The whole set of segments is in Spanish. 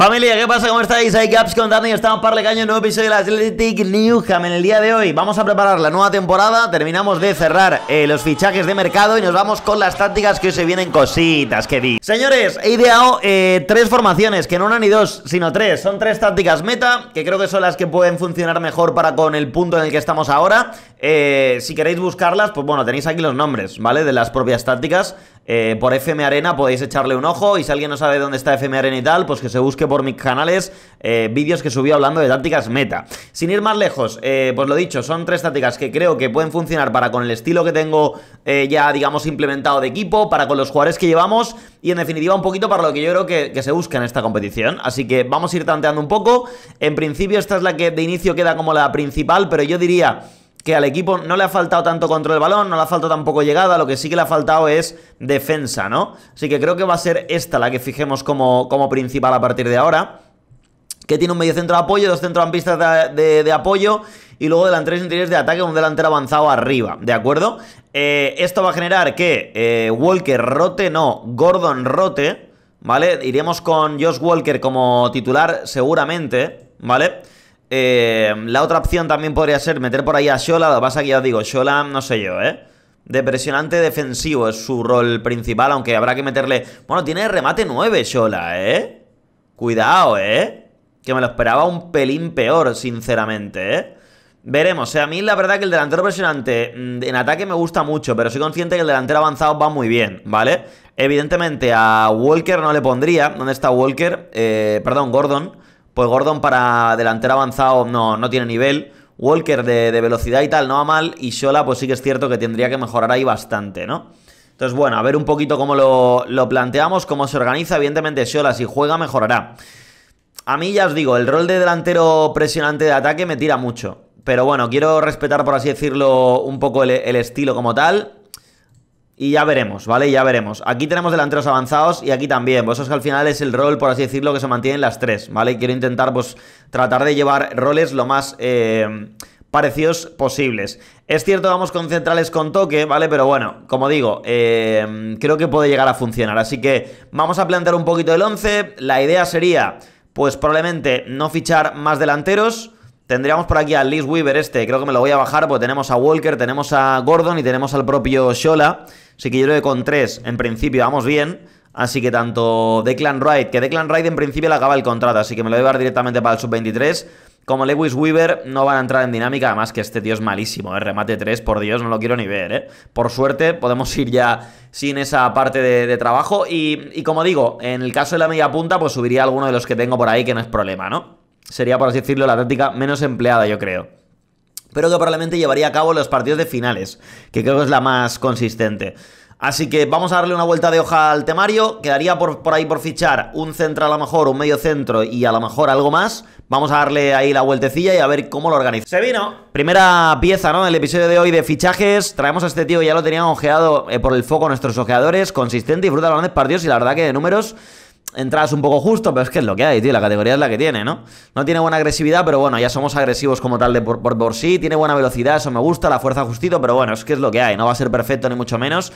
Familia, ¿qué pasa? ¿Cómo estáis? Hay Caps con Dani y estamos para un nuevo episodio de la Athletic Ham En el día de hoy vamos a preparar la nueva temporada, terminamos de cerrar eh, los fichajes de mercado y nos vamos con las tácticas que hoy se vienen cositas que di. Señores, he ideado eh, tres formaciones, que no una ni dos, sino tres. Son tres tácticas meta, que creo que son las que pueden funcionar mejor para con el punto en el que estamos ahora. Eh, si queréis buscarlas, pues bueno, tenéis aquí los nombres, ¿vale? De las propias tácticas. Eh, por FM Arena podéis echarle un ojo. Y si alguien no sabe dónde está FM Arena y tal, pues que se busque por mis canales eh, vídeos que subí hablando de tácticas meta. Sin ir más lejos, pues lo dicho, son tres tácticas que creo que pueden funcionar para con el estilo que tengo ya, digamos, implementado de equipo, para con los jugadores que llevamos y en definitiva un poquito para lo que yo creo que, que se busca en esta competición. Así que vamos a ir tanteando un poco. En principio esta es la que de inicio queda como la principal, pero yo diría que al equipo no le ha faltado tanto control del balón, no le ha faltado tampoco llegada, lo que sí que le ha faltado es defensa, ¿no? Así que creo que va a ser esta la que fijemos como, como principal a partir de ahora. Que tiene un medio centro de apoyo, dos centrocampistas de, de, de apoyo y luego delanteros interiores de ataque, un delantero avanzado arriba, ¿de acuerdo? Eh, esto va a generar que eh, Walker rote, no, Gordon rote, ¿vale? Iremos con Josh Walker como titular seguramente, ¿vale? vale eh, la otra opción también podría ser meter por ahí a Shola. Lo que pasa que ya os digo, Shola, no sé yo, ¿eh? Depresionante defensivo es su rol principal, aunque habrá que meterle... Bueno, tiene remate 9 Shola, ¿eh? Cuidado, ¿eh? Que me lo esperaba un pelín peor, sinceramente, ¿eh? Veremos, o ¿eh? sea, a mí la verdad que el delantero presionante mm, en ataque me gusta mucho, pero soy consciente que el delantero avanzado va muy bien, ¿vale? Evidentemente a Walker no le pondría, ¿dónde está Walker? Eh, perdón, Gordon... Pues Gordon para delantero avanzado no, no tiene nivel. Walker de, velocidad y tal no va mal. Y Shola, pues sí que es cierto que tendría que mejorar ahí bastante, ¿no? Entonces, bueno, a ver un poquito cómo lo, planteamos, cómo se organiza. Evidentemente, Shola, si juega, mejorará. A mí ya os digo, el rol de delantero presionante de ataque me tira mucho. Pero bueno, quiero respetar, por así decirlo, un poco el estilo como tal. Y ya veremos, ¿vale? Ya veremos. Aquí tenemos delanteros avanzados y aquí también. Pues eso que al final es el rol, por así decirlo, que se mantienen las tres, ¿vale? Quiero intentar, pues, tratar de llevar roles lo más... Eh, parecidos posibles. Es cierto, vamos con centrales con toque, ¿vale? Pero bueno, como digo, eh, creo que puede llegar a funcionar. Así que vamos a plantear un poquito el 11. La idea sería, pues probablemente no fichar más delanteros Tendríamos por aquí a Lewis Weaver este, creo que me lo voy a bajar porque tenemos a Walker, tenemos a Gordon y tenemos al propio Shola. Así que yo creo que con tres, en principio, vamos bien. Así que tanto Declan Wright, que Declan Wright en principio le acaba el contrato, así que me lo voy a llevar directamente para el sub-23. Como Lewis Weaver no van a entrar en dinámica, además que este tío es malísimo, ¿eh? remate 3, por Dios, no lo quiero ni ver, ¿eh? Por suerte podemos ir ya sin esa parte de, trabajo y, y, como digo, en el caso de la media punta pues subiría alguno de los que tengo por ahí que no es problema, ¿no? sería, por así decirlo, la táctica menos empleada, yo creo. Pero que probablemente llevaría a cabo los partidos de finales, que creo que es la más consistente. Así que vamos a darle una vuelta de hoja al temario. Quedaría por, por, ahí por fichar un centro a lo mejor, un medio centro y a lo mejor algo más. Vamos a darle ahí la vueltecilla y a ver cómo lo organiza. Se vino. Primera pieza, ¿no? El episodio de hoy de fichajes. Traemos a este tío, ya lo tenían ojeado eh, por el foco nuestros ojeadores. Consistente y fruta de grandes partidos y la verdad que de números entradas un poco justo, pero es que es lo que hay, tío. La categoría es la que tiene, ¿no? No tiene buena agresividad, pero bueno, ya somos agresivos como tal de por, por, por, sí. Tiene buena velocidad, eso me gusta, la fuerza justito, pero bueno, es que es lo que hay. No va a ser perfecto ni mucho menos.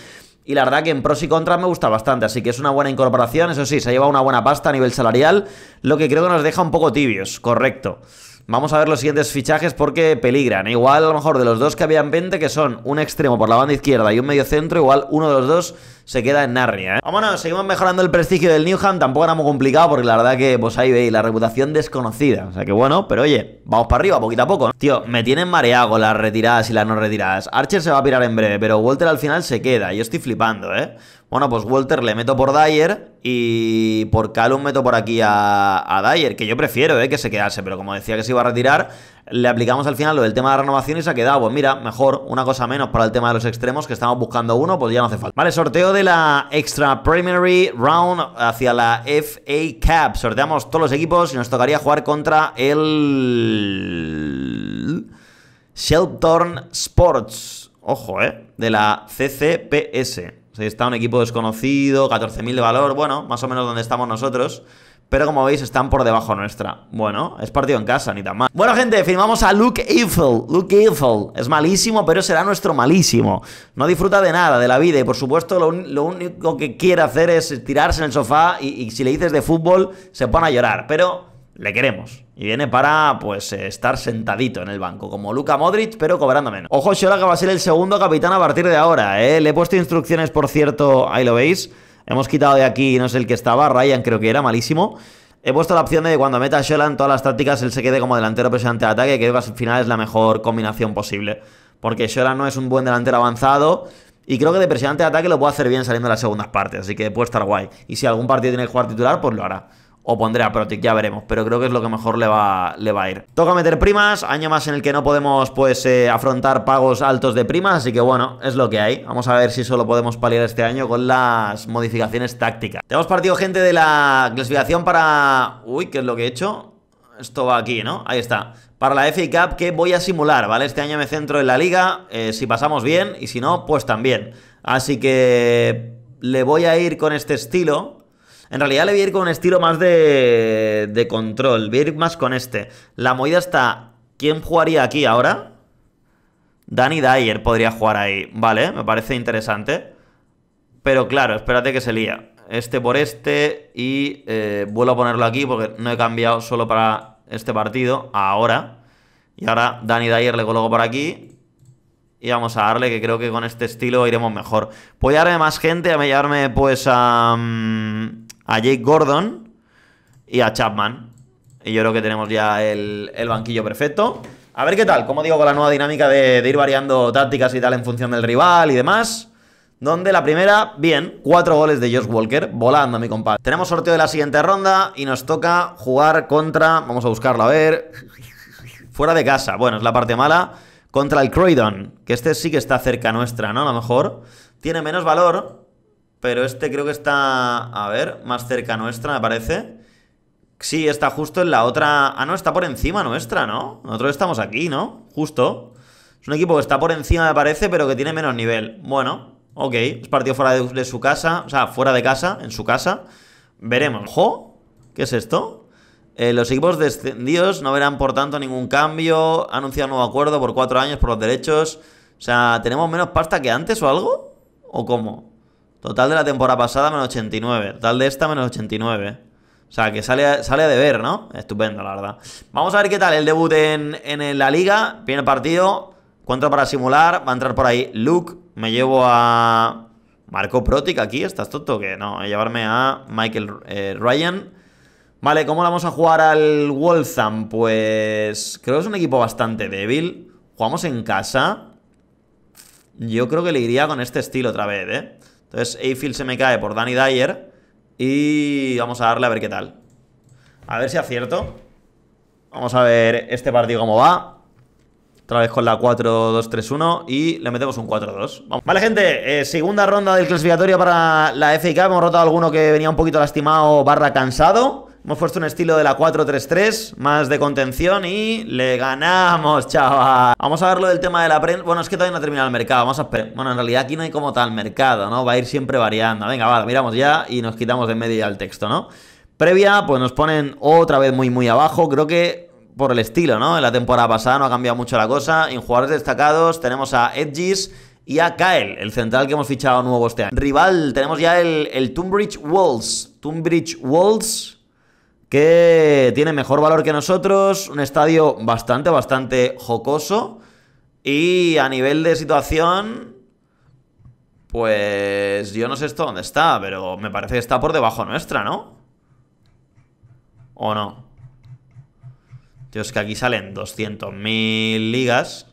Y la verdad que en pros y contras me gusta bastante, así que es una buena incorporación. Eso sí, se ha llevado una buena pasta a nivel salarial, lo que creo que nos deja un poco tibios, correcto. Vamos a ver los siguientes fichajes porque peligran. Igual, a lo mejor, de los dos que habían en 20, que son un extremo por la banda izquierda y un medio centro, igual uno de los dos se queda en Narnia, ¿eh? Vámonos, seguimos mejorando el prestigio del Newham. Tampoco era muy complicado porque la verdad que, pues ahí veis, la reputación desconocida. O sea que bueno, pero oye, vamos para arriba, poquito a poco. ¿no? Tío, me tienen mareado las retiradas y las no retiradas. Archer se va a pirar en breve, pero Walter al final se queda. Yo estoy flipando, ¿eh? Bueno, pues Walter le meto por Dyer y por Calum meto por aquí a, Dyer, que yo prefiero eh, que se quedase, pero como decía que se iba a retirar, le aplicamos al final lo del tema de la renovación y se ha quedado. Pues mira, mejor una cosa menos para el tema de los extremos, que estamos buscando uno, pues ya no hace falta. Vale, sorteo de la Extra Primary Round hacia la FA Cap. Sorteamos todos los equipos y nos tocaría jugar contra el... Shelton Sports. Ojo, ¿eh? De la CCPS. Está un equipo desconocido, 14.000 de valor, bueno, más o menos donde estamos nosotros. Pero como veis, están por debajo nuestra. Bueno, es partido en casa, ni tan mal. Bueno, gente, firmamos a Luke Eiffel. Luke Eiffel. Es malísimo, pero será nuestro malísimo. No disfruta de nada, de la vida. Y por supuesto, lo, único que quiere hacer es tirarse en el sofá y, y si le dices de fútbol, se pone a llorar. Pero le queremos. Y viene para, pues, eh, estar sentadito en el banco, como Luka Modric, pero cobrando menos. Ojo, que va a ser el segundo capitán a partir de ahora, ¿eh? Le he puesto instrucciones, por cierto, ahí lo veis. Hemos quitado de aquí, no sé el que estaba, Ryan creo que era, malísimo. He puesto la opción de que cuando meta a en todas las tácticas él se quede como delantero presionante de ataque, que al final es la mejor combinación posible. Porque Shola no es un buen delantero avanzado, y creo que de presionante de ataque lo puede hacer bien saliendo de las segundas partes, así que puede estar guay. Y si algún partido tiene que jugar titular, pues lo hará. O pondré a Protic, ya veremos, pero creo que es lo que mejor le va, le va a ir. Toca meter primas, año más en el que no podemos pues eh, afrontar pagos altos de primas, así que bueno, es lo que hay. Vamos a ver si solo podemos paliar este año con las modificaciones tácticas. Tenemos partido gente de la clasificación para... Uy, ¿qué es lo que he hecho? Esto va aquí, ¿no? Ahí está. Para la FA Cup que voy a simular, ¿vale? Este año me centro en la liga, eh, si pasamos bien y si no, pues también. Así que le voy a ir con este estilo en realidad le voy a ir con un estilo más de, de control. Voy a ir más con este. La movida está... ¿Quién jugaría aquí ahora? Danny Dyer podría jugar ahí. Vale, me parece interesante. Pero claro, espérate que se lía. Este por este y eh, vuelvo a ponerlo aquí porque no he cambiado solo para este partido. Ahora. Y ahora Danny Dyer le coloco por aquí. Y vamos a darle que creo que con este estilo iremos mejor. Voy a darme más gente, a llevarme pues a... Mm, a Jake Gordon y a Chapman. Y yo creo que tenemos ya el, banquillo perfecto. A ver qué tal, como digo, con la nueva dinámica de, ir variando tácticas y tal en función del rival y demás. Donde la primera, bien, cuatro goles de Josh Walker, volando, mi compadre. Tenemos sorteo de la siguiente ronda y nos toca jugar contra, vamos a buscarlo, a ver, fuera de casa. Bueno, es la parte mala, contra el Croydon, que este sí que está cerca nuestra, ¿no? A lo mejor tiene menos valor, pero este creo que está, a ver, más cerca nuestra, me parece. Sí, está justo en la otra... Ah, no, está por encima nuestra, ¿no? Nosotros estamos aquí, ¿no? Justo. Es un equipo que está por encima, me parece, pero que tiene menos nivel. Bueno, ok. Es partido fuera de, su casa, o sea, fuera de casa, en su casa. Veremos. ¡Jo! ¿Qué es esto? Eh, los equipos descendidos no verán, por tanto, ningún cambio. Ha anunciado un nuevo acuerdo por cuatro años por los derechos. O sea, ¿tenemos menos pasta que antes o algo? ¿O cómo? Total de la temporada pasada menos 89. Total de esta menos 89. O sea, que sale, a, sale a deber, ¿no? Estupendo, la verdad. Vamos a ver qué tal el debut en, la liga. el partido. Cuento para simular. Va a entrar por ahí Luke. Me llevo a Marco Protic aquí. ¿Estás tonto? Que no. A llevarme a Michael eh, Ryan. Vale, ¿cómo le vamos a jugar al Waltham? Pues creo que es un equipo bastante débil. Jugamos en casa. Yo creo que le iría con este estilo otra vez, ¿eh? Entonces Eiffel se me cae por Danny Dyer. Y vamos a darle a ver qué tal. A ver si acierto. Vamos a ver este partido cómo va. Otra vez con la 4-2-3-1 y le metemos un 4-2. Vale, gente, eh, segunda ronda del clasificatorio para la FIK. Hemos roto alguno que venía un poquito lastimado barra cansado. Hemos puesto un estilo de la 4-3-3, más de contención y le ganamos, chaval. Vamos a ver lo del tema de la prensa. Bueno, es que todavía no ha terminado el mercado. Vamos a esperar. Bueno, en realidad aquí no hay como tal mercado, ¿no? Va a ir siempre variando. Venga, va, miramos ya y nos quitamos de medio ya el texto, ¿no? Previa, pues nos ponen otra vez muy, muy abajo. Creo que por el estilo, ¿no? En la temporada pasada no ha cambiado mucho la cosa. En jugadores destacados tenemos a Edgis y a Kyle, el central que hemos fichado nuevo este año. Rival, tenemos ya el, el Tunbridge Wolves. Tunbridge Wolves, que tiene mejor valor que nosotros, un estadio bastante, bastante jocoso y a nivel de situación, pues yo no sé esto dónde está, pero me parece que está por debajo nuestra, ¿no? ¿O no? Tío, es que aquí salen 200.000 ligas.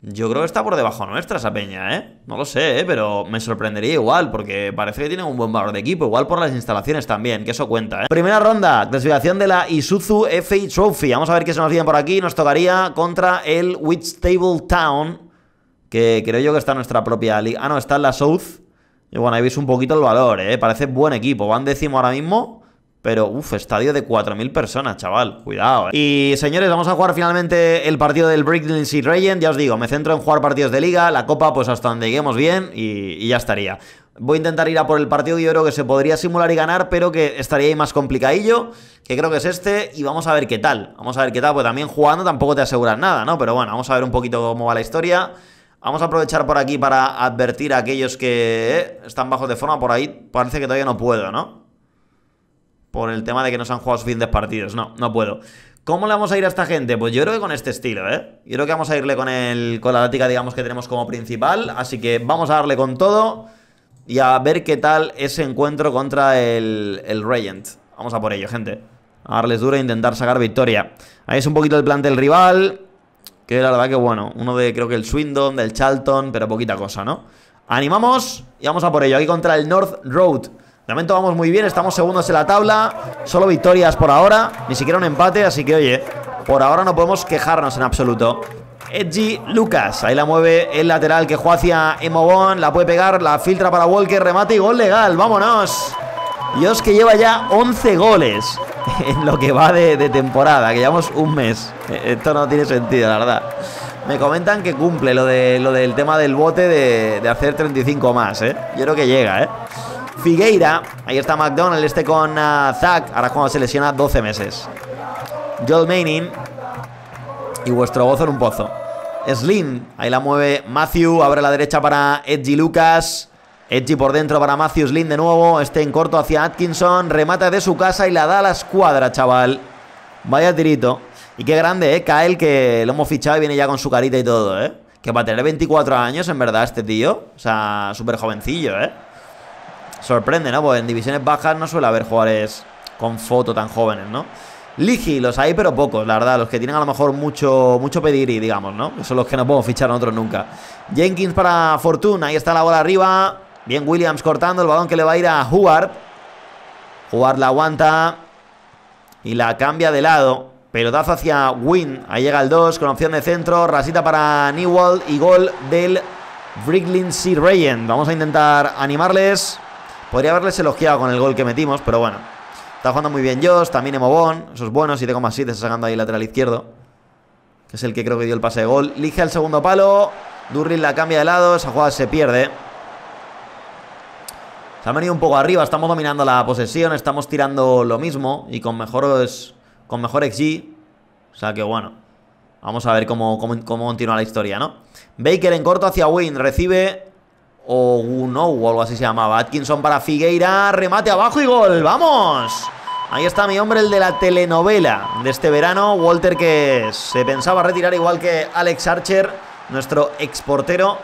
Yo creo que está por debajo nuestra esa peña, ¿eh? No lo sé, ¿eh? pero me sorprendería igual, porque parece que tiene un buen valor de equipo, igual por las instalaciones también, que eso cuenta, ¿eh? Primera ronda, clasificación de la Isuzu FI Trophy. Vamos a ver qué se nos viene por aquí. Nos tocaría contra el Table Town, que creo yo que está en nuestra propia liga. Ah, no, está en la South. Y bueno, ahí veis un poquito el valor, ¿eh? Parece buen equipo. Van décimo ahora mismo. Pero, uff, estadio de 4.000 personas, chaval. Cuidado. Eh. Y, señores, vamos a jugar finalmente el partido del Brooklyn y Regent. Ya os digo, me centro en jugar partidos de liga. La copa, pues hasta donde lleguemos bien y, ya estaría. Voy a intentar ir a por el partido de oro que se podría simular y ganar, pero que estaría ahí más complicadillo, que creo que es este, y vamos a ver qué tal. Vamos a ver qué tal, pues también jugando tampoco te aseguras nada, ¿no? Pero bueno, vamos a ver un poquito cómo va la historia. Vamos a aprovechar por aquí para advertir a aquellos que eh, están bajos de forma por ahí. Parece que todavía no puedo, ¿no? Por el tema de que no se han jugado de partidos. No, no puedo. ¿Cómo le vamos a ir a esta gente? Pues yo creo que con este estilo, ¿eh? Yo creo que vamos a irle con, el, con la lática, digamos, que tenemos como principal. Así que vamos a darle con todo y a ver qué tal ese encuentro contra el, el Regent. Vamos a por ello, gente. A darles duro e intentar sacar victoria. Ahí es un poquito el plan del rival. Que la verdad que bueno, uno de creo que el Swindon, del Charlton, pero poquita cosa, ¿no? Animamos y vamos a por ello. Aquí contra el North Road. De vamos muy bien, estamos segundos en la tabla. Solo victorias por ahora, ni siquiera un empate, así que oye, por ahora no podemos quejarnos en absoluto. Edgy Lucas, ahí la mueve el lateral que juega hacia Emobón, la puede pegar, la filtra para Walker, remate y gol legal, vámonos. Dios que lleva ya 11 goles en lo que va de, temporada, que llevamos un mes. E-, esto no tiene sentido, la verdad. Me comentan que cumple lo, de, lo del tema del bote de, de hacer 35 más, ¿eh? Yo creo que llega, ¿eh? Figueira. Ahí está McDonald, este con Zack. Ah, Zach. Ahora cuando se lesiona 12 meses. Joel Manning. Y vuestro gozo en un pozo. Slim. Ahí la mueve Matthew. Abre la derecha para Edgy Lucas. Edgy por dentro para Matthew Slim de nuevo. Este en corto hacia Atkinson. Remata de su casa y la da a la escuadra, chaval. Vaya tirito. Y qué grande, ¿eh? Kyle, que lo hemos fichado y viene ya con su carita y todo, ¿eh? Que va a tener 24 años, en verdad, este tío. O sea, súper jovencillo, ¿eh? sorprende, ¿no? pues en divisiones bajas no suele haber jugadores con foto tan jóvenes, ¿no? Ligi, los hay, pero pocos, la verdad. Los que tienen a lo mejor mucho, mucho y digamos, ¿no? Son los que no podemos fichar nosotros nunca. Jenkins para Fortuna, ahí está la bola arriba. Bien Williams cortando el balón que le va a ir a Howard. Howard la aguanta y la cambia de lado. Pelotazo hacia Win. Ahí llega el 2 con opción de centro. Rasita para Newell y gol del Briglin C. Rayen Vamos a intentar animarles. Podría haberles elogiado con el gol que metimos, pero bueno. Está jugando muy bien Joss, también Emobón. Eso es bueno, 7,7 está sacando ahí lateral izquierdo. Que es el que creo que dio el pase de gol. Lige al segundo palo. Durril la cambia de lado. Esa jugada se pierde. Se ha venido un poco arriba. Estamos dominando la posesión. Estamos tirando lo mismo. Y con mejores. Con mejor XG. O sea que bueno. Vamos a ver cómo, continúa la historia, ¿no? Baker en corto hacia Win. Recibe o uno o algo así se llamaba. Atkinson para Figueira, remate abajo y gol, ¡vamos! Ahí está mi hombre, el de la telenovela de este verano, Walter, que se pensaba retirar igual que Alex Archer, nuestro exportero.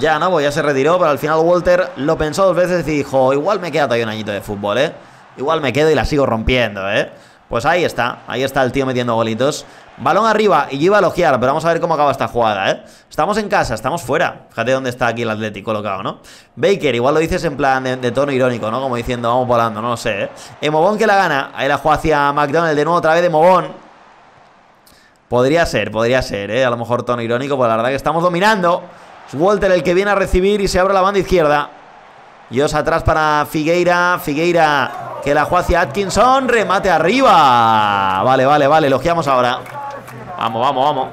Ya no, pues ya se retiró, pero al final Walter lo pensó dos veces y dijo, igual me queda todavía un añito de fútbol, ¿eh? Igual me quedo y la sigo rompiendo, ¿eh? Pues ahí está, ahí está el tío metiendo golitos. Balón arriba y iba a logear, pero vamos a ver cómo acaba esta jugada, ¿eh? Estamos en casa, estamos fuera. Fíjate dónde está aquí el Atlético colocado, ¿no? Baker, igual lo dices en plan de, tono irónico, ¿no? Como diciendo, vamos volando, no lo sé, ¿eh? Emobón eh, que la gana. Ahí la juega hacia McDonald, de nuevo otra vez de Emobón. Podría ser, podría ser, ¿eh? A lo mejor tono irónico, pero pues la verdad que estamos dominando. Es Walter el que viene a recibir y se abre la banda izquierda. Dios atrás para Figueira. Figueira que la juega hacia Atkinson. Remate arriba. Vale, vale, vale. Logiamos ahora. Vamos, vamos, vamos.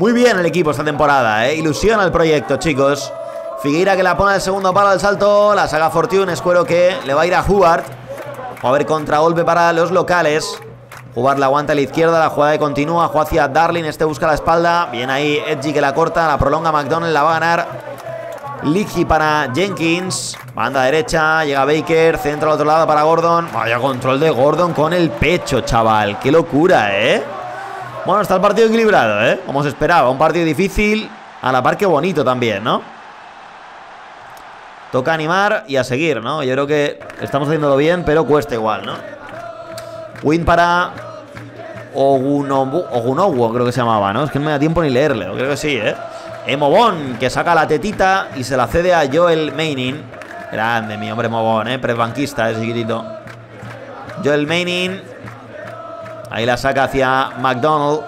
Muy bien el equipo esta temporada, ¿eh? Ilusión al proyecto, chicos. Figueira que la pone el segundo palo del salto. La saga Fortune, espero que le va a ir a Hubbard. Va a haber contragolpe para los locales. jugar la aguanta a la izquierda, la jugada continúa. Juega hacia Darling, este busca la espalda. Bien ahí Edgy que la corta, la prolonga McDonald, la va a ganar. Ligi para Jenkins. Banda derecha, llega Baker, centro al otro lado para Gordon. Vaya control de Gordon con el pecho, chaval. Qué locura, ¿eh? Bueno, está el partido equilibrado, ¿eh? Como se esperaba, un partido difícil, a la par que bonito también, ¿no? Toca animar y a seguir, ¿no? Yo creo que estamos haciéndolo bien, pero cuesta igual, ¿no? Win para Ogunobu, creo que se llamaba, ¿no? Es que no me da tiempo ni leerle, creo que sí, ¿eh? Emo que saca la tetita y se la cede a Joel Mainin. Grande, mi hombre Mobón, ¿eh? Presbanquista ese eh, chiquitito. Joel Mainin. Ahí la saca hacia McDonald.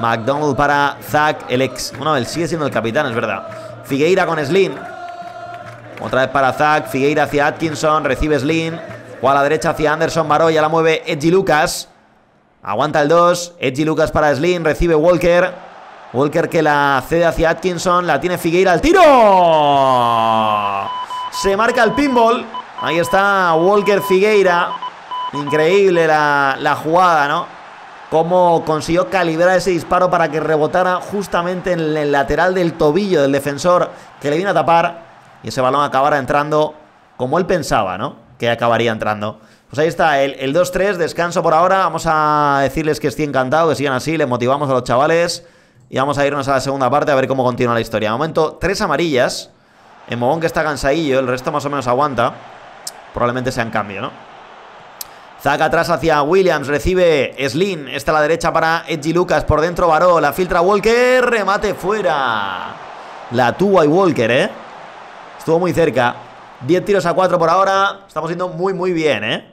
McDonald para Zach, el ex. Bueno, él sigue siendo el capitán, es verdad. Figueira con Slim. Otra vez para Zach. Figueira hacia Atkinson. Recibe Slim. O a la derecha hacia Anderson maroya Ya la mueve Edgy Lucas. Aguanta el 2. Edgy Lucas para Slim. Recibe Walker. Walker que la cede hacia Atkinson, la tiene Figueira al tiro. Se marca el pinball. Ahí está Walker Figueira. Increíble la, la jugada, ¿no? Cómo consiguió calibrar ese disparo para que rebotara justamente en el lateral del tobillo del defensor que le vino a tapar. Y ese balón acabara entrando como él pensaba, ¿no? Que acabaría entrando. Pues ahí está, el, el 2-3, descanso por ahora. Vamos a decirles que estoy encantado, que sigan así, les motivamos a los chavales. Y vamos a irnos a la segunda parte a ver cómo continúa la historia. De momento, tres amarillas. En Mogón que está cansadillo, el resto más o menos aguanta. Probablemente sea en cambio, ¿no? Zaca atrás hacia Williams, recibe Slim está a la derecha para Edgy Lucas, por dentro Baró, la filtra Walker, remate fuera. La tuvo y Walker, ¿eh? Estuvo muy cerca. Diez tiros a cuatro por ahora, estamos yendo muy muy bien, ¿eh?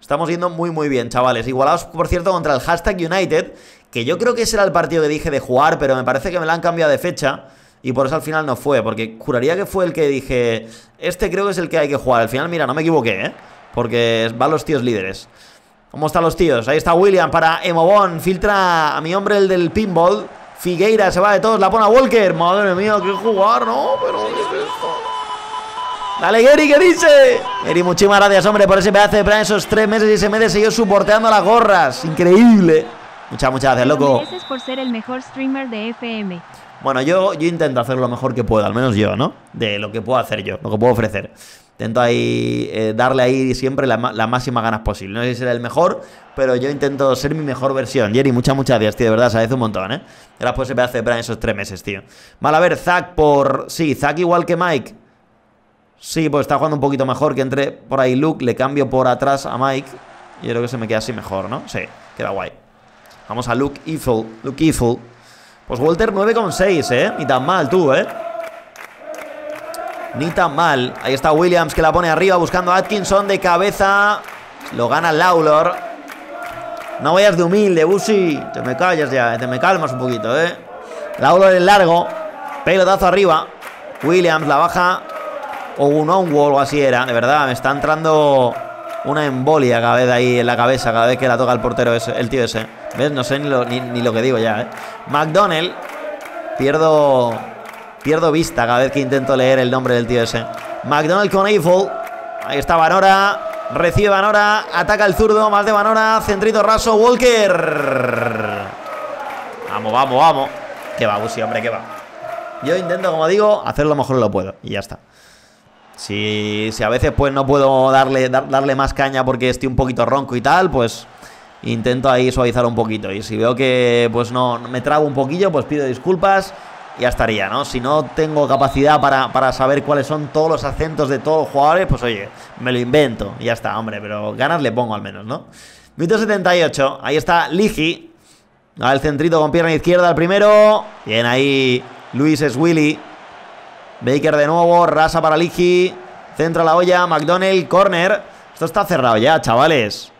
Estamos yendo muy muy bien, chavales. Igualados, por cierto, contra el hashtag United, que yo creo que ese era el partido que dije de jugar, pero me parece que me la han cambiado de fecha. Y por eso al final no fue, porque juraría que fue el que dije, este creo que es el que hay que jugar. Al final, mira, no me equivoqué, ¿eh? Porque van los tíos líderes. ¿Cómo están los tíos? Ahí está William para Emobón. Filtra a mi hombre el del pinball. Figueira se va de todos, la pone a Walker. Madre mía, qué jugar, ¿no? Pero ¿qué es esto? Dale, Gary, ¿qué dice? Gary, muchísimas gracias, hombre, por ese pedazo de plan esos tres meses y ese mes siguió soporteando las gorras. Increíble. Muchas, muchas gracias, loco. por ser el mejor streamer de FM. Bueno, yo, yo intento hacer lo mejor que puedo, al menos yo, ¿no? De lo que puedo hacer yo, lo que puedo ofrecer. Intento ahí eh, darle ahí siempre la, la, máxima ganas posible. No sé si será el mejor, pero yo intento ser mi mejor versión. Jerry, muchas, muchas gracias, tío. De verdad, sabes un montón, ¿eh? Gracias por ese pedazo esos tres meses, tío. Vale, a ver, Zack por... Sí, Zack igual que Mike. Sí, pues está jugando un poquito mejor que entre por ahí Luke. Le cambio por atrás a Mike. Y yo creo que se me queda así mejor, ¿no? Sí, queda guay. Vamos a Luke Eiffel. Luke Pues Walter 9,6, ¿eh? Ni tan mal tú, ¿eh? Ni tan mal. Ahí está Williams que la pone arriba buscando a Atkinson de cabeza. Lo gana Lawlor. No vayas de humilde, Busi. Te me callas ya, eh. te me calmas un poquito, ¿eh? Lawlor en largo. Pelotazo arriba. Williams la baja. O un on o así era. De verdad, me está entrando una embolia cada vez ahí en la cabeza cada vez que la toca el portero ese, el tío ese. ¿Ves? No sé ni lo, que digo ya, ¿eh? McDonnell. Pierdo, pierdo vista cada vez que intento leer el nombre del tío ese. McDonald con Eiffel. Ahí está Vanora. Recibe Vanora, ataca el zurdo, más de Vanora, centrito raso, Walker. Vamos, vamos, vamos. Qué va, Busi, hombre, qué va. Yo intento, como digo, hacer lo mejor que lo puedo. Y ya está. Si, a veces pues no puedo darle, darle más caña porque estoy un poquito ronco y tal, pues intento ahí suavizar un poquito. Y si veo que pues no me trago un poquillo, pues pido disculpas y ya estaría, ¿no? Si no tengo capacidad para, para, saber cuáles son todos los acentos de todos los jugadores, pues oye, me lo invento. Y ya está, hombre, pero ganas le pongo al menos, ¿no? Minuto 78, ahí está Ligi. Al centrito con pierna izquierda al primero. Bien ahí Luis es Willy. Baker de nuevo, rasa para Ligi. a la olla, McDonnell, corner. Esto está cerrado ya, chavales.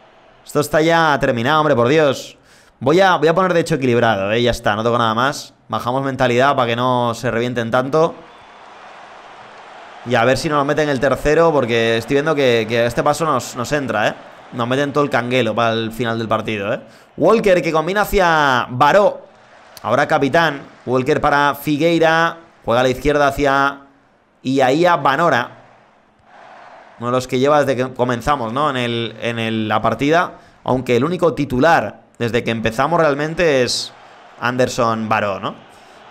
Esto está ya terminado, hombre, por Dios. Voy a, voy a poner de hecho equilibrado, ¿eh? Ya está, no tengo nada más. Bajamos mentalidad para que no se revienten tanto. Y a ver si nos meten el tercero, porque estoy viendo que, este paso nos, entra, ¿eh? Nos meten todo el canguelo para el final del partido, ¿eh? Walker que combina hacia Baró. Ahora capitán. Walker para Figueira. Juega a la izquierda hacia Y ahí a Vanora uno de los que lleva desde que comenzamos, ¿no? En, el, en la partida, aunque el único titular desde que empezamos realmente es Anderson Baró, ¿no?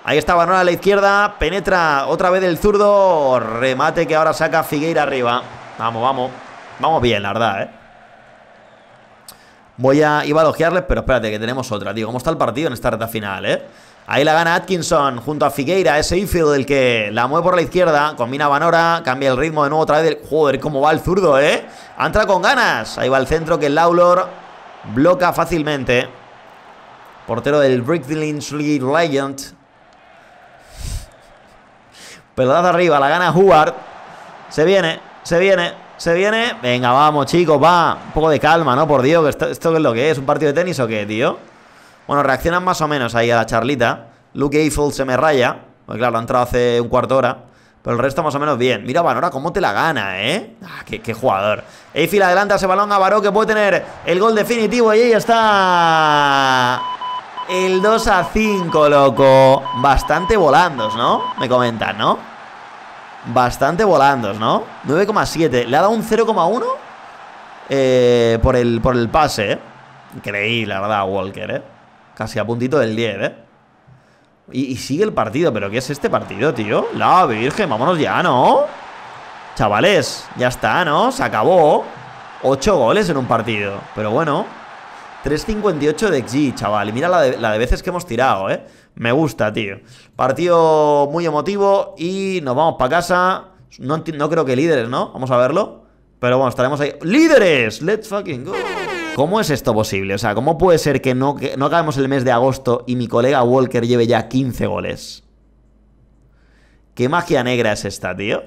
Ahí está Baró a la izquierda, penetra otra vez el zurdo, remate que ahora saca Figueira arriba. Vamos, vamos, vamos bien, la verdad, ¿eh? Voy a... Iba a elogiarles, pero espérate, que tenemos otra, tío. ¿Cómo está el partido en esta reta final, eh? Ahí la gana Atkinson junto a Figueira, ese infield el que la mueve por la izquierda, combina Vanora, cambia el ritmo de nuevo otra vez. Joder, cómo va el zurdo, ¿eh? Entra con ganas. Ahí va el centro que el Laulor bloca fácilmente. Portero del League Legend. Pelada arriba, la gana Hubart. Se viene, se viene. Se viene. Venga, vamos, chicos, va. Un poco de calma, ¿no? Por Dios, ¿esto, esto qué es lo que es? ¿Un partido de tenis o qué, tío? Bueno, reaccionan más o menos ahí a la charlita. Luke Eiffel se me raya. Pues claro, ha entrado hace un cuarto hora. Pero el resto más o menos bien. Mira, Vanora, cómo te la gana, ¿eh? Ah, qué, qué jugador. Eiffel adelanta ese balón a Baró, que puede tener el gol definitivo. Y ahí está... El 2 a 5, loco. Bastante volandos, ¿no? Me comentan, ¿no? Bastante volando, ¿no? 9,7. Le ha dado un 0,1 eh, por, el, por el pase, ¿eh? Increíble, la verdad, Walker, ¿eh? Casi a puntito del 10, ¿eh? Y, sigue el partido, pero ¿qué es este partido, tío? La Virgen, vámonos ya, ¿no? Chavales, ya está, ¿no? Se acabó. 8 goles en un partido, pero bueno. 3.58 de XG, chaval. Y mira la la de veces que hemos tirado, ¿eh? Me gusta, tío. Partido muy emotivo y nos vamos para casa. No, creo que líderes, ¿no? Vamos a verlo. Pero bueno, estaremos ahí. ¡Líderes! ¡Let's fucking go! ¿Cómo es esto posible? O sea, ¿cómo puede ser que no, que no acabemos el mes de agosto y mi colega Walker lleve ya 15 goles? ¿Qué magia negra es esta, tío?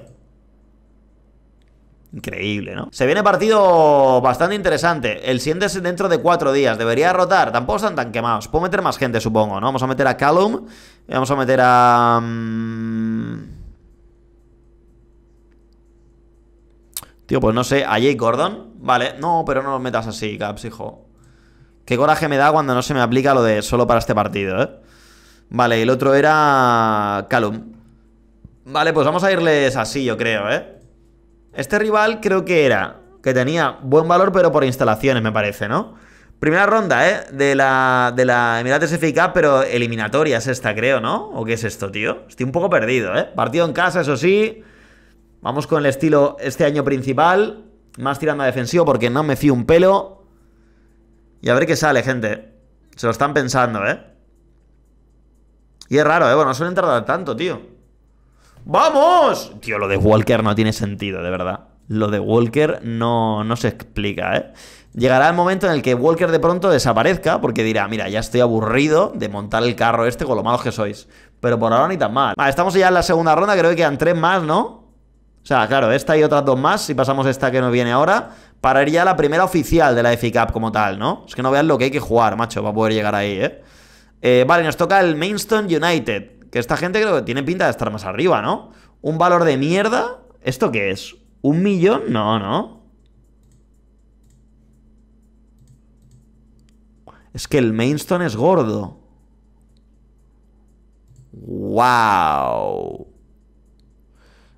Increíble, ¿no? Se viene partido bastante interesante. El siguiente es dentro de cuatro días. Debería rotar. Tampoco están tan quemados. Puedo meter más gente, supongo, ¿no? Vamos a meter a Callum. Y vamos a meter a... Mm, Tío, pues no sé, a Jake Gordon. Vale, no, pero no lo metas así, Caps, hijo. Qué coraje me da cuando no se me aplica lo de solo para este partido, ¿eh? Vale, el otro era Callum Vale, pues vamos a irles así, yo creo, ¿eh? Este rival creo que era, que tenía buen valor, pero por instalaciones, me parece, ¿no? Primera ronda, ¿eh? De la, de la Emirates pero eliminatoria es esta, creo, ¿no? ¿O qué es esto, tío? Estoy un poco perdido, ¿eh? Partido en casa, eso sí. Vamos con el estilo este año principal. Más tirando a defensivo porque no me fío un pelo. Y a ver qué sale, gente. Se lo están pensando, ¿eh? Y es raro, ¿eh? Bueno, suelen tardar tanto, tío. ¡Vamos! Tío, lo de Walker no tiene sentido, de verdad. Lo de Walker no, no se explica, ¿eh? Llegará el momento en el que Walker de pronto desaparezca porque dirá, mira, ya estoy aburrido de montar el carro este con lo malos que sois. Pero por ahora ni tan mal. Vale, estamos ya en la segunda ronda, creo que quedan tres más, ¿no? O sea, claro, esta y otras dos más, si pasamos esta que nos viene ahora, para ir ya a la primera oficial de la FICAP como tal, ¿no? Es que no vean lo que hay que jugar, macho, para poder llegar ahí, eh, eh vale, nos toca el Mainstone United. Que esta gente creo que tiene pinta de estar más arriba, ¿no? Un valor de mierda. ¿Esto qué es? ¿Un millón? No, no. Es que el mainstone es gordo. ¡Wow!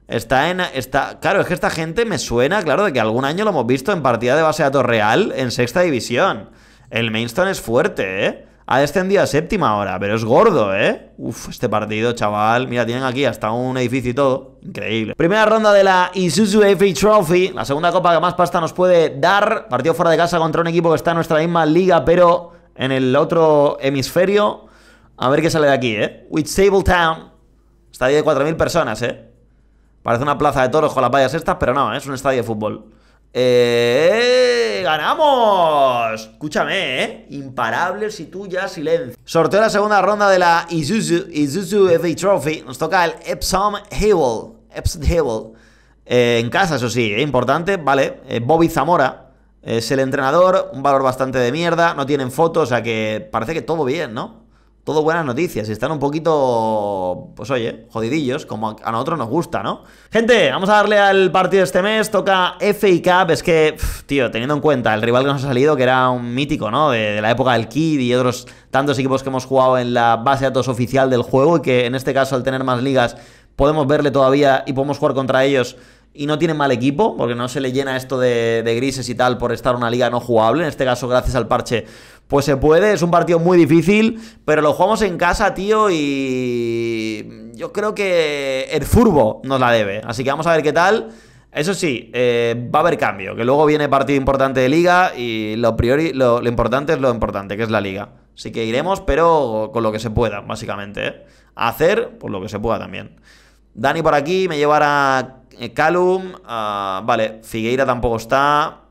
Está en. Está, claro, es que esta gente me suena, claro, de que algún año lo hemos visto en partida de base de datos real en sexta división. El mainstone es fuerte, ¿eh? Ha descendido a séptima ahora, pero es gordo, ¿eh? Uf, este partido, chaval. Mira, tienen aquí hasta un edificio y todo. Increíble. Primera ronda de la Isuzu FA Trophy, la segunda copa que más pasta nos puede dar. Partido fuera de casa contra un equipo que está en nuestra misma liga, pero en el otro hemisferio. A ver qué sale de aquí, ¿eh? table Town. Estadio de 4.000 personas, ¿eh? Parece una plaza de toros con las vallas estas, pero no, ¿eh? es un estadio de fútbol. ¡Eh! ¡Ganamos! Escúchame, ¿eh? Imparables y tú ya silencio. Sorteo la segunda ronda de la Isuzu, Isuzu FA Trophy. Nos toca el Epsom Hebel Epsom Hebel eh, en casa, eso sí, es eh, importante, ¿vale? Eh, Bobby Zamora es el entrenador, un valor bastante de mierda. No tienen fotos, o sea que parece que todo bien, ¿no? todo buenas noticias. y Están un poquito, pues oye, jodidillos, como a nosotros nos gusta, ¿no? Gente, vamos a darle al partido este mes. Toca FA Cup. Es que, tío, teniendo en cuenta el rival que nos ha salido, que era un mítico, ¿no? De, la época del Kid y otros tantos equipos que hemos jugado en la base de datos oficial del juego y que en este caso, al tener más ligas, podemos verle todavía y podemos jugar contra ellos y no tienen mal equipo, porque no se le llena esto de, de, grises y tal por estar una liga no jugable. En este caso, gracias al parche, pues se puede. Es un partido muy difícil, pero lo jugamos en casa, tío, y yo creo que el furbo nos la debe. Así que vamos a ver qué tal. Eso sí, eh, va a haber cambio, que luego viene partido importante de liga y lo, lo, importante es lo importante, que es la liga. Así que iremos, pero con lo que se pueda, básicamente. ¿eh? hacer, pues lo que se pueda también. Dani por aquí, me llevará eh, Calum. Ah, vale, Figueira tampoco está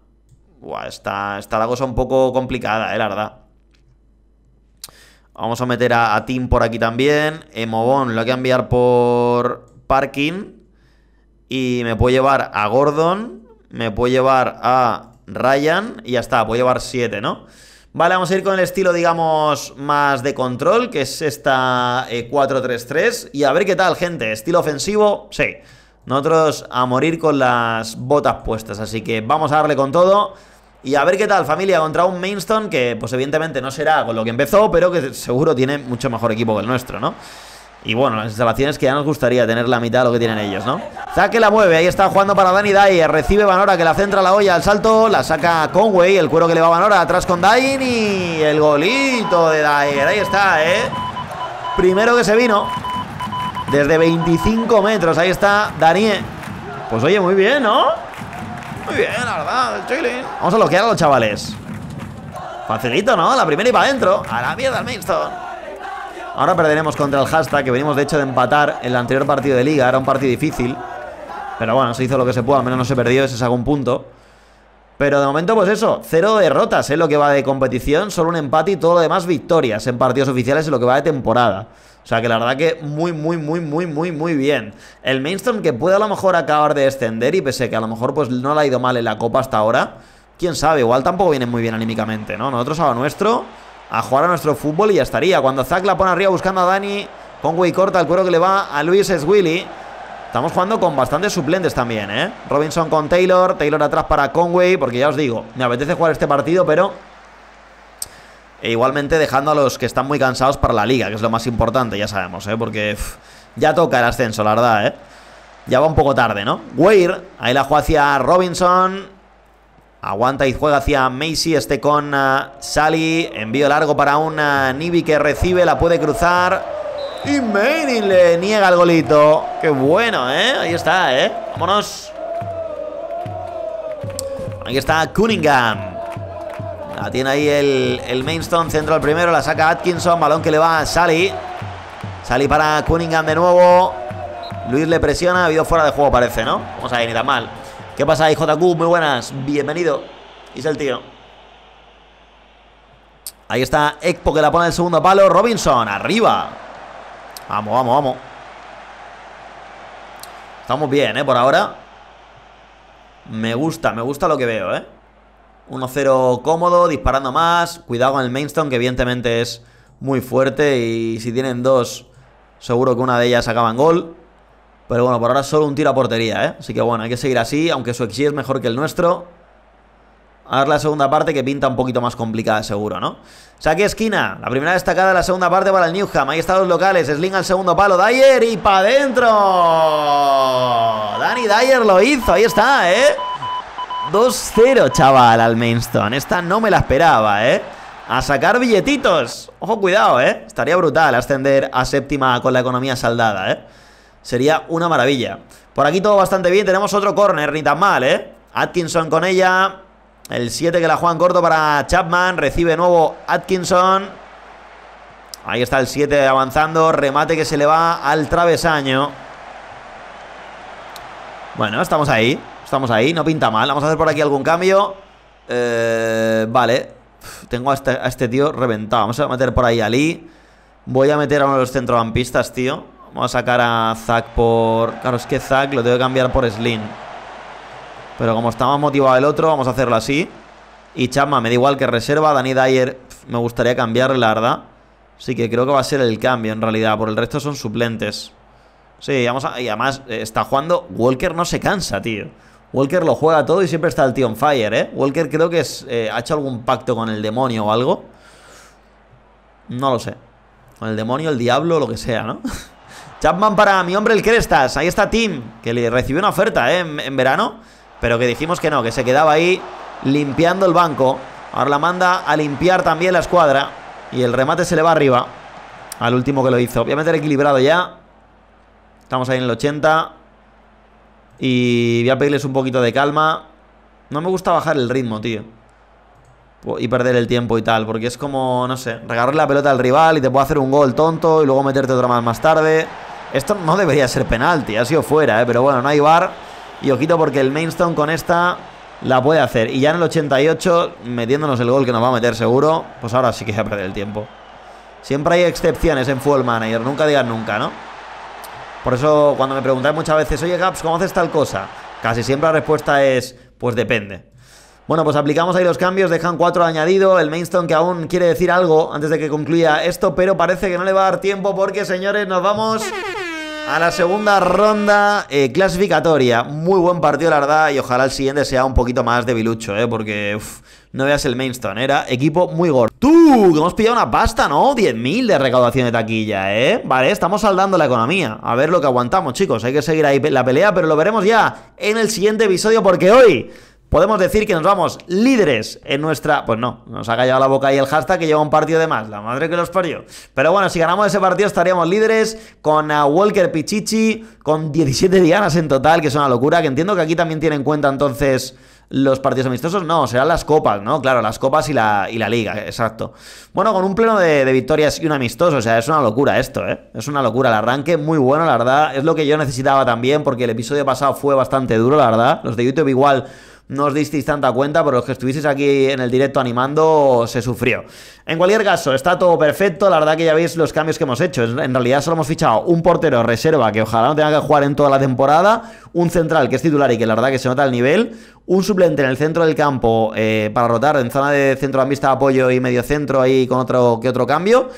está, está la cosa un poco complicada, eh, la verdad. Vamos a meter a, Tim por aquí también. Emobón eh, lo hay que enviar por Parking. Y me puedo llevar a Gordon. Me puedo llevar a Ryan. Y ya está, puedo llevar 7, ¿no? Vale, vamos a ir con el estilo, digamos, más de control, que es esta 4-3-3. Eh, y a ver qué tal, gente. Estilo ofensivo, sí. Nosotros a morir con las botas puestas. Así que vamos a darle con todo. Y a ver qué tal, familia, contra un Mainstone que, pues evidentemente no será con lo que empezó, pero que seguro tiene mucho mejor equipo que el nuestro, ¿no? Y bueno, las instalaciones que ya nos gustaría tener la mitad de lo que tienen ellos, ¿no? Zaque la mueve, ahí está jugando para Dani Dyer, recibe Vanora que la centra la olla al salto, la saca Conway, el cuero que le va a Vanora, atrás con Dain y el golito de Dyer, ahí está, ¿eh? Primero que se vino, desde 25 metros. Ahí está Daniel. Pues oye, muy bien, ¿no? Muy bien, la verdad, el Vamos a bloquear a los chavales. Facilito, ¿no? La primera y para adentro. A la mierda el Ahora perderemos contra el hashtag, que venimos de hecho de empatar en el anterior partido de liga. Era un partido difícil. Pero bueno, se hizo lo que se pudo. Al menos no se perdió, ese es algún punto. Pero de momento, pues eso, cero derrotas, ¿eh? Lo que va de competición, solo un empate y todo lo demás victorias en partidos oficiales en lo que va de temporada. O sea que la verdad que muy, muy, muy, muy, muy, muy bien. El Mainstream que puede a lo mejor acabar de descender y pese que a lo mejor pues no le ha ido mal en la copa hasta ahora. Quién sabe, igual tampoco viene muy bien anímicamente, ¿no? Nosotros a lo nuestro, a jugar a nuestro fútbol y ya estaría. Cuando Zack la pone arriba buscando a Dani, Conway corta el cuero que le va a Luis es Willy. Estamos jugando con bastantes suplentes también, ¿eh? Robinson con Taylor, Taylor atrás para Conway, porque ya os digo, me apetece jugar este partido, pero e igualmente dejando a los que están muy cansados para la liga, que es lo más importante, ya sabemos, ¿eh? Porque ya toca el ascenso, la verdad, ¿eh? Ya va un poco tarde, ¿no? Weir, ahí la juega hacia Robinson. Aguanta y juega hacia Macy, este con ah, Sally. Envío largo para una Nibi que recibe, la puede cruzar. Y Manning le niega el golito. Qué bueno, ¿eh? Ahí está, ¿eh? Vámonos. Ahí está Cunningham. La tiene ahí el, el Mainstone, centro al primero, la saca Atkinson, balón que le va a Sally. Sally para Cunningham de nuevo. Luis le presiona, ha habido fuera de juego parece, ¿no? Vamos a ir ni tan mal. ¿Qué pasa ahí, JQ? Muy buenas, bienvenido. Y es el tío. Ahí está Expo que la pone el segundo palo. Robinson, arriba. Vamos, vamos, vamos. Estamos bien, ¿eh? Por ahora. Me gusta, me gusta lo que veo, ¿eh? 1-0 cómodo, disparando más. Cuidado con el Mainstone, que evidentemente es muy fuerte. Y si tienen dos, seguro que una de ellas acaba en gol. Pero bueno, por ahora solo un tiro a portería, ¿eh? Así que bueno, hay que seguir así, aunque su XI es mejor que el nuestro. A ver la segunda parte que pinta un poquito más complicada, seguro, ¿no? Saque esquina. La primera destacada de la segunda parte para el Newham. Ahí están los locales. Sling al segundo palo. Dyer y para adentro. Dani Dyer lo hizo. Ahí está, ¿eh? 2-0, chaval, al Mainstone. Esta no me la esperaba, ¿eh? A sacar billetitos. Ojo, cuidado, ¿eh? Estaría brutal ascender a séptima con la economía saldada, ¿eh? Sería una maravilla. Por aquí todo bastante bien. Tenemos otro corner, ni tan mal, ¿eh? Atkinson con ella. El 7 que la juegan corto para Chapman. Recibe nuevo Atkinson. Ahí está el 7 avanzando. Remate que se le va al travesaño. Bueno, estamos ahí. Estamos ahí, no pinta mal. Vamos a hacer por aquí algún cambio. Eh, vale. Tengo este, a este, tío reventado. Vamos a meter por ahí a Lee. Voy a meter a uno de los centrocampistas, tío. Vamos a sacar a Zack por... Claro, es que Zack lo tengo que cambiar por Slim. Pero como está más motivado el otro, vamos a hacerlo así. Y chama me da igual que reserva. Dani Dyer, me gustaría cambiar la verdad. Así que creo que va a ser el cambio, en realidad. Por el resto son suplentes. Sí, vamos Y además, eh, está jugando... Walker no se cansa, tío. Walker lo juega todo y siempre está el tío on fire, ¿eh? Walker creo que eh, ha hecho algún pacto con el demonio o algo. No lo sé. Con el demonio, el diablo, lo que sea, ¿no? Chapman para mi hombre el Crestas. Ahí está Tim, que le recibió una oferta ¿eh? en, verano, pero que dijimos que no, que se quedaba ahí limpiando el banco. Ahora la manda a limpiar también la escuadra y el remate se le va arriba al último que lo hizo. Obviamente a meter equilibrado ya. Estamos ahí en el 80. Y voy a pedirles un poquito de calma. No me gusta bajar el ritmo, tío. Y perder el tiempo y tal, porque es como, no sé, regar la pelota al rival y te puedo hacer un gol tonto y luego meterte otra más más tarde. Esto no debería ser penalti, ha sido fuera, ¿eh? pero bueno, no hay bar. Y ojito porque el Mainstone con esta la puede hacer. Y ya en el 88, metiéndonos el gol que nos va a meter seguro, pues ahora sí que voy a perder el tiempo. Siempre hay excepciones en Full Manager, nunca digas nunca, ¿no? Por eso cuando me preguntáis muchas veces, oye Gaps, ¿cómo haces tal cosa? Casi siempre la respuesta es, pues depende. Bueno, pues aplicamos ahí los cambios, dejan cuatro añadido, el Mainstone que aún quiere decir algo antes de que concluya esto, pero parece que no le va a dar tiempo porque, señores, nos vamos a la segunda ronda eh, clasificatoria. Muy buen partido, la verdad, y ojalá el siguiente sea un poquito más debilucho, ¿eh? Porque no veas el Mainstone, era equipo muy gordo. ¡Tú! Que hemos pillado una pasta, ¿no? 10.000 de recaudación de taquilla, ¿eh? Vale, estamos saldando la economía. A ver lo que aguantamos, chicos. Hay que seguir ahí la pelea, pero lo veremos ya en el siguiente episodio porque hoy... Podemos decir que nos vamos líderes en nuestra... Pues no, nos ha callado la boca ahí el hashtag que lleva un partido de más. La madre que los parió. Pero bueno, si ganamos ese partido estaríamos líderes con a eh, Walker Pichichi, con 17 dianas en total, que es una locura, que entiendo que aquí también tiene en cuenta entonces los partidos amistosos, no, serán las copas, ¿no? Claro, las copas y la, y la liga, exacto. Bueno, con un pleno de, de, victorias y un amistoso, o sea, es una locura esto, ¿eh? Es una locura, el arranque muy bueno, la verdad, es lo que yo necesitaba también, porque el episodio pasado fue bastante duro, la verdad, los de YouTube igual no os disteis tanta cuenta, pero los que estuvisteis aquí en el directo animando se sufrió. En cualquier caso, está todo perfecto, la verdad que ya veis los cambios que hemos hecho. En realidad solo hemos fichado un portero reserva que ojalá no tenga que jugar en toda la temporada, un central que es titular y que la verdad que se nota el nivel, un suplente en el centro del campo eh, para rotar en zona de centro de apoyo y medio centro ahí con otro que otro cambio.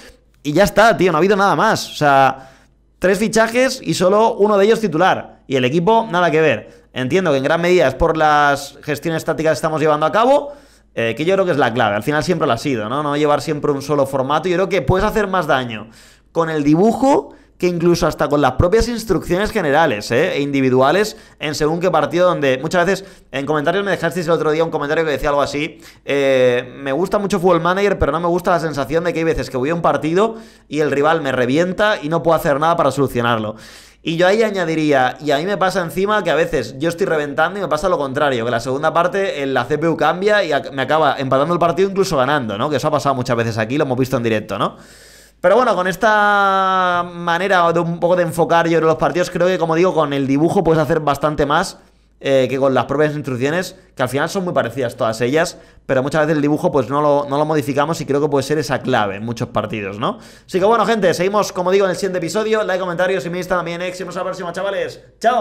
Y ya está, tío, no ha habido nada más. O sea, tres fichajes y solo uno de ellos titular. Y el equipo, nada que ver. Entiendo que en gran medida es por las gestiones tácticas que estamos llevando a cabo, eh, que yo creo que es la clave. Al final siempre lo ha sido, ¿no? No llevar siempre un solo formato. Yo creo que puedes hacer más daño con el dibujo que incluso hasta con las propias instrucciones generales ¿eh? e individuales en según qué partido, donde muchas veces en comentarios me dejasteis el otro día un comentario que decía algo así, eh, me gusta mucho Football Manager, pero no me gusta la sensación de que hay veces que voy a un partido y el rival me revienta y no puedo hacer nada para solucionarlo. Y yo ahí añadiría, y a mí me pasa encima que a veces yo estoy reventando y me pasa lo contrario, que la segunda parte en eh, la CPU cambia y me acaba empatando el partido incluso ganando, ¿no? Que eso ha pasado muchas veces aquí, lo hemos visto en directo, ¿no? Pero bueno, con esta manera de un poco de enfocar yo en los partidos, creo que como digo, con el dibujo puedes hacer bastante más eh, que con las propias instrucciones, que al final son muy parecidas todas ellas, pero muchas veces el dibujo pues no lo, no lo modificamos y creo que puede ser esa clave en muchos partidos, ¿no? Así que bueno, gente, seguimos, como digo, en el siguiente episodio. Like, comentarios y me insta también, ex. ¿eh? Y nos vemos a la próxima, chavales. ¡Chao!